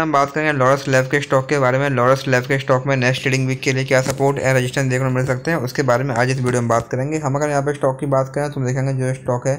हम बात करेंगे लॉरस लैब के स्टॉक के बारे में लॉरस लैब के स्टॉक में नेक्स्ट ट्रेडिंग वीक के लिए क्या सपोर्ट एंड रजिस्टेंस देखने को मिल सकते हैं उसके बारे में आज इस वीडियो में बात करेंगे हम अगर यहाँ पर स्टॉक की बात करें तो हम देखेंगे जो स्टॉक है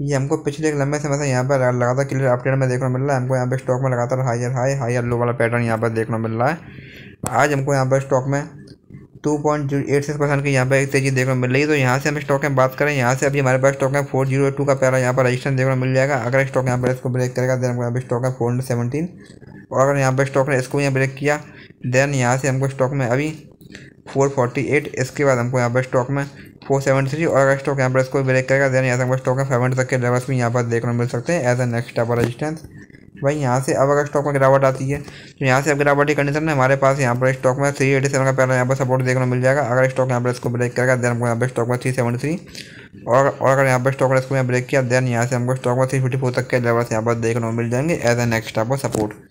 ये हमको पिछले एक लंबे समय से यहाँ पर लगातार क्लियर अपडेट में देखने को मिल रहा है हमको यहाँ पर स्टॉक में लगातार हायर हाई हायर लो वाला पैटर्न यहाँ पर देखने को मिल रहा है आज हमको यहाँ पर स्टॉक में two point zero eight six percent की यहाँ पर एक तेजी देखने को मिल रही है तो यहाँ से हम स्टॉक में बात करें यहाँ से अभी हमारे पास स्टॉक है फोर जीरो टू का पैरा यहाँ पर रजिस्टर देखने को मिल जाएगा अगर स्टॉक यहाँ पर इसको ब्रेक करेगा देन यहाँ पर स्टॉक है फोर हंड्रेड सेवेंटीन और अगर यहाँ पर स्टॉक ने इसको यहाँ ब्रेक किया देन यहाँ से हमको स्टॉक में अभी 448 इसके बाद हमको यहाँ पर स्टॉक में 473 और अगर स्टॉक यहाँ पर इसको ब्रेक करेगा देन यहाँ से हमको स्टॉक में फाइव तक के लेवल्स भी यहाँ पर देखने मिल सकते हैं as a next type resistance भाई यहाँ से अब अगर स्टॉक में गिरावट आती है तो यहाँ से अब गिरावट की कंडीशन में हमारे पास यहाँ पर स्टॉक में थ्री एटी सेवन का पहला यहाँ पर सपोर्ट देखने मिल जाएगा अगर स्टॉक यहाँ पर इसको ब्रेक करेगा देन हमको यहाँ पर स्टॉक में थ्री सेवन थ्री और अगर यहाँ पर स्टॉक इसको यहाँ ब्रेक किया देन यहाँ से हमको स्टॉक में थ्री फिफ्टी फोर तक के लेवल्स यहाँ पर देखने को मिल जाएंगे as a next type support